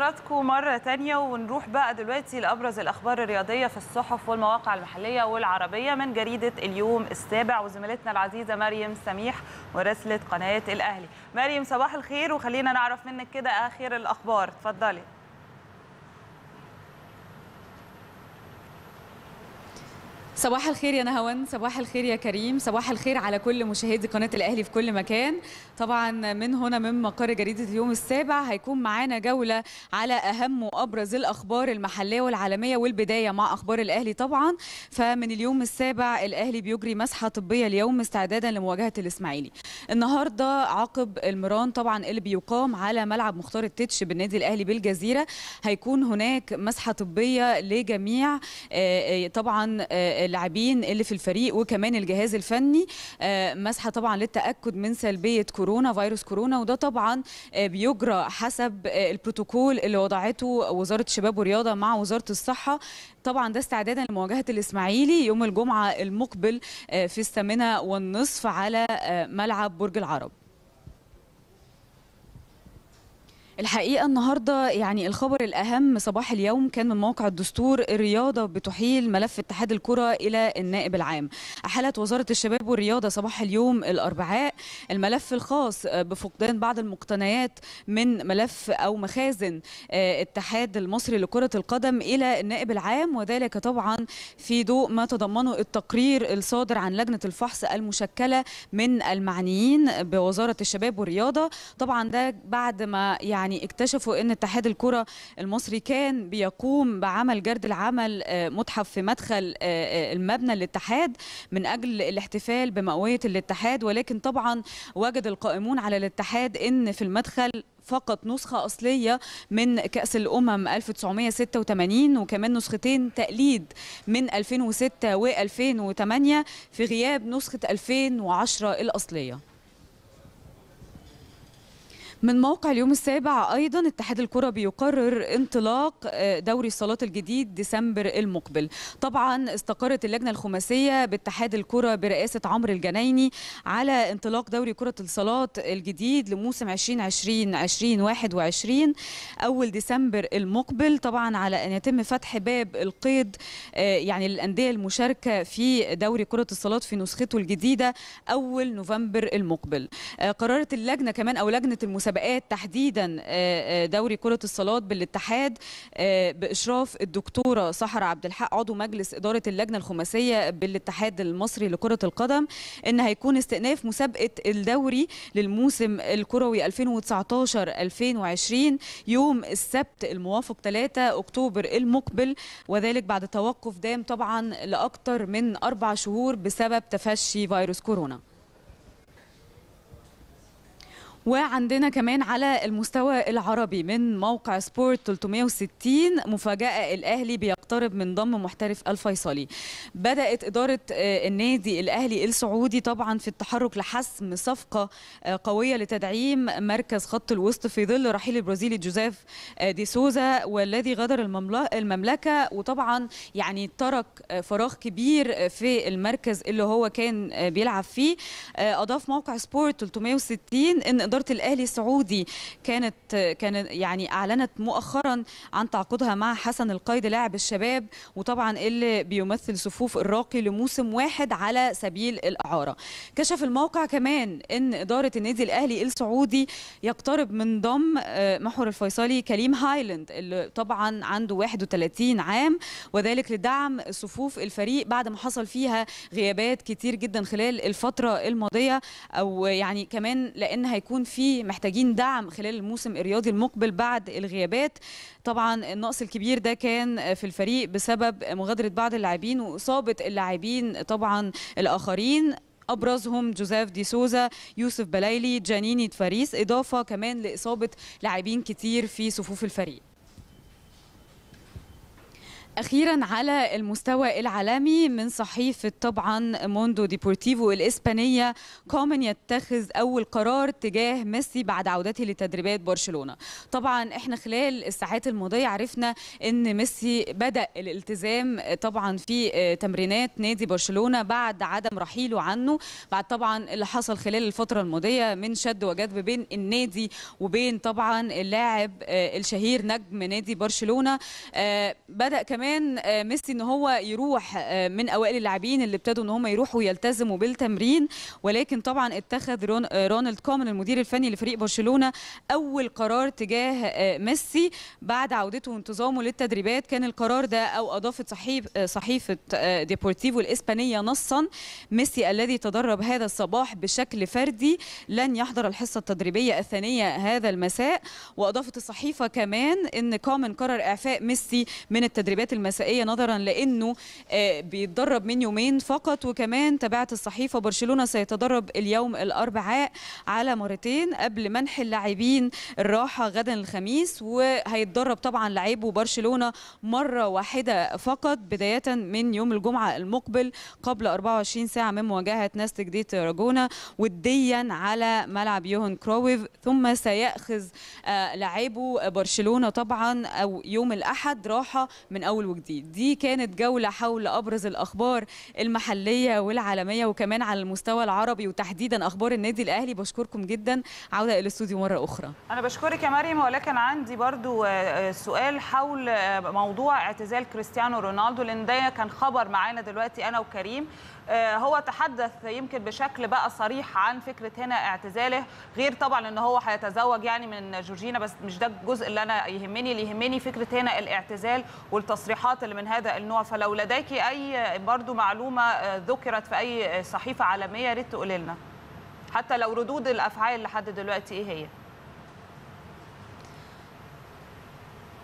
حضراتكم مرة تانية ونروح بقى دلوقتي لأبرز الأخبار الرياضية في الصحف والمواقع المحلية والعربية من جريدة اليوم السابع وزميلتنا العزيزة مريم سميح مراسلة قناة الأهلي مريم صباح الخير وخلينا نعرف منك كده آخر الأخبار اتفضلي صباح الخير يا نهوان صباح الخير يا كريم صباح الخير على كل مشاهدي قناة الأهلي في كل مكان طبعا من هنا من مقر جريدة اليوم السابع هيكون معانا جولة على أهم وأبرز الأخبار المحلية والعالمية والبداية مع أخبار الأهلي طبعا فمن اليوم السابع الأهلي بيجري مسحة طبية اليوم استعدادا لمواجهة الإسماعيلي النهاردة عقب المران طبعا اللي بيقام على ملعب مختار التتش بالنادي الأهلي بالجزيرة هيكون هناك مسحة طبية لجميع آه، آه، طبعا آه، اللاعبين اللي في الفريق وكمان الجهاز الفني آه، مسحه طبعا للتاكد من سلبيه كورونا فيروس كورونا وده طبعا آه، بيجرى حسب آه، البروتوكول اللي وضعته وزاره الشباب والرياضه مع وزاره الصحه طبعا ده استعدادا لمواجهه الاسماعيلي يوم الجمعه المقبل في الثامنه والنصف على ملعب برج العرب الحقيقه النهارده يعني الخبر الاهم صباح اليوم كان من موقع الدستور الرياضه بتحيل ملف اتحاد الكره الى النائب العام احالت وزاره الشباب والرياضه صباح اليوم الاربعاء الملف الخاص بفقدان بعض المقتنيات من ملف او مخازن آه، اتحاد المصري لكره القدم الى النائب العام وذلك طبعا في ضوء ما تضمنه التقرير الصادر عن لجنه الفحص المشكله من المعنيين بوزاره الشباب والرياضه طبعا ده بعد ما يعني يعني اكتشفوا ان اتحاد الكره المصري كان بيقوم بعمل جرد العمل آه، متحف في مدخل آه، آه، المبنى الاتحاد من اجل الاحتفال بمئويه الاتحاد ولكن طبعا وجد القائمون على الاتحاد ان في المدخل فقط نسخة أصلية من كأس الأمم 1986 وكمان نسختين تقليد من 2006 و2008 في غياب نسخة 2010 الأصلية من موقع اليوم السابع أيضا اتحاد الكرة بيقرر انطلاق آه، دوري الصالات الجديد ديسمبر المقبل طبعا استقرت اللجنة الخماسية باتحاد الكرة برئاسة عمرو الجنايني على انطلاق دوري كرة الصالات الجديد لموسم 2020-2021 أول ديسمبر المقبل طبعا على أن يتم فتح باب القيد آه، يعني للأندية المشاركة في دوري كرة الصالات في نسخته الجديدة أول نوفمبر المقبل آه، قررت اللجنة كمان أو لجنة المسابقات المسابقات تحديدا آه، آه، دوري كرة الصالات بالاتحاد آه، بإشراف الدكتورة سحر عبد الحق عضو مجلس إدارة اللجنة الخماسية بالاتحاد المصري لكرة القدم إن هيكون استئناف مسابقة الدوري للموسم الكروي 2019-2020 يوم السبت الموافق 3 أكتوبر المقبل وذلك بعد توقف دام طبعا لأكثر من أربع شهور بسبب تفشي فيروس كورونا وعندنا كمان على المستوى العربي من موقع سبورت 360 مفاجأة الأهلي بيقترب من ضم محترف الفيصلي بدأت إدارة آه، النادي الأهلي السعودي طبعا في التحرك لحسم صفقة آه، قوية لتدعيم مركز خط الوسط في ظل رحيل البرازيلي جوزيف آه، دي سوزا والذي غادر المملكة وطبعا يعني ترك فراغ كبير في المركز اللي هو كان بيلعب فيه أضاف موقع سبورت 360 إن إدارة الأهلي السعودي كانت كان يعني أعلنت مؤخرا عن تعاقدها مع حسن القايد لاعب الشباب وطبعا اللي بيمثل صفوف الراقي لموسم واحد على سبيل الإعارة كشف الموقع كمان إن إدارة النادي الأهلي السعودي يقترب من ضم آه، محور الفيصلي كريم هايلاند اللي طبعا عنده 31 عام وذلك لدعم صفوف الفريق بعد ما حصل فيها غيابات كتير جدا خلال الفترة الماضية أو يعني كمان لأن هيكون هيكون في محتاجين دعم خلال الموسم الرياضي المقبل بعد الغيابات طبعا النقص الكبير ده كان في الفريق بسبب مغادره بعض اللاعبين واصابه اللاعبين طبعا الاخرين ابرزهم جوزيف دي سوزا يوسف بلايلي جانيني فاريس اضافه كمان لاصابه لاعبين كتير في صفوف الفريق أخيرا على المستوى العالمي من صحيفة طبعا موندو ديبورتيفو الإسبانية كومن يتخذ أول قرار تجاه ميسي بعد عودته لتدريبات برشلونة طبعا احنا خلال الساعات الماضية عرفنا أن ميسي بدأ الالتزام طبعا في آه، تمرينات نادي برشلونة بعد عدم رحيله عنه بعد طبعا اللي حصل خلال الفترة الماضية من شد وجذب بين النادي وبين طبعا اللاعب آه، الشهير نجم نادي برشلونة آه، بدأ كمان كمان آه، ميسي ان هو يروح آه، من اوائل اللاعبين اللي ابتدوا ان هم يروحوا يلتزموا بالتمرين ولكن طبعا اتخذ رون آه، رونالد كومن المدير الفني لفريق برشلونه اول قرار تجاه ميسي بعد عودته وانتظامه للتدريبات كان القرار ده او اضافت صحيف صحيفه ديبورتيفو الاسبانيه نصا ميسي الذي تدرب هذا الصباح بشكل فردي لن يحضر الحصه التدريبيه الثانيه هذا المساء واضافت الصحيفه كمان ان كومن قرر اعفاء ميسي من التدريبات الساعات المسائيه نظرا لانه آه، بيتدرب من يومين فقط وكمان تابعت الصحيفه برشلونه سيتدرب اليوم الاربعاء على مرتين قبل منح اللاعبين الراحه غدا الخميس وهيتدرب طبعا لعيبه برشلونه مره واحده فقط بدايه من يوم الجمعه المقبل قبل 24 ساعه من مواجهه ناس جديد راجونا وديا على ملعب يوهن كرويف ثم سياخذ آه، لعيبه برشلونه طبعا او يوم الاحد راحه من اول اول وجديد دي كانت جوله حول ابرز الاخبار المحليه والعالميه وكمان على المستوى العربي وتحديدا اخبار النادي الاهلي بشكركم جدا عوده الى الاستوديو مره اخرى انا بشكرك يا مريم ولكن عندي برضو آه، آه، سؤال حول آه، موضوع اعتزال كريستيانو رونالدو لان ده كان خبر معانا دلوقتي انا وكريم آه، هو تحدث يمكن بشكل بقى صريح عن فكره هنا اعتزاله غير طبعا ان هو هيتزوج يعني من جورجينا بس مش ده الجزء اللي انا يهمني اللي يهمني فكره هنا الاعتزال والتصريحات اللي من هذا النوع فلو لديك اي برضو معلومه آه، ذكرت في اي صحيفه عالميه يا ريت تقولي لنا حتى لو ردود الافعال لحد دلوقتي ايه هي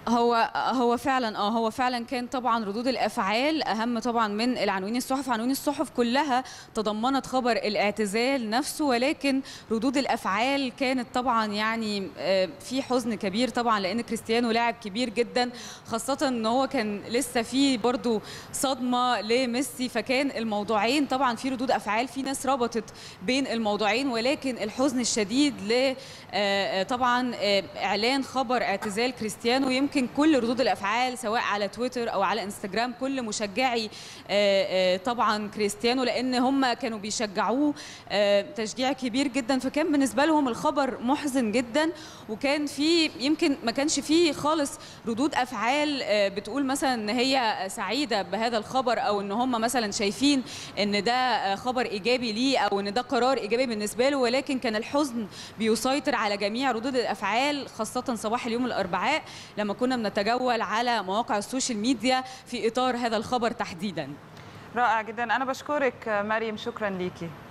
هو هو فعلا اه هو فعلا كان طبعا ردود الافعال اهم طبعا من العناوين الصحف عناوين الصحف كلها تضمنت خبر الاعتزال نفسه ولكن ردود الافعال كانت طبعا يعني آه، في حزن كبير طبعا لان كريستيانو لاعب كبير جدا خاصه ان هو كان لسه في برضه صدمه لميسي فكان الموضوعين طبعا في ردود افعال في ناس ربطت بين الموضوعين ولكن الحزن الشديد ل آه، آه، طبعا اعلان خبر اعتزال كريستيانو يمكن ولكن كل ردود الافعال سواء على تويتر او على انستجرام كل مشجعي آه، آه، طبعا كريستيانو لان هم كانوا بيشجعوه آه، تشجيع كبير جدا فكان بالنسبه لهم الخبر محزن جدا وكان في يمكن ما كانش فيه خالص ردود افعال بتقول مثلا ان هي سعيده بهذا الخبر او ان هم مثلا شايفين ان ده خبر ايجابي ليه او ان ده قرار ايجابي بالنسبه له ولكن كان الحزن بيسيطر على جميع ردود الافعال خاصه صباح اليوم الاربعاء لما كنا كنا بنتجول على مواقع السوشيال ميديا في إطار هذا الخبر تحديدا رائع جدا أنا بشكرك مريم شكرا ليكي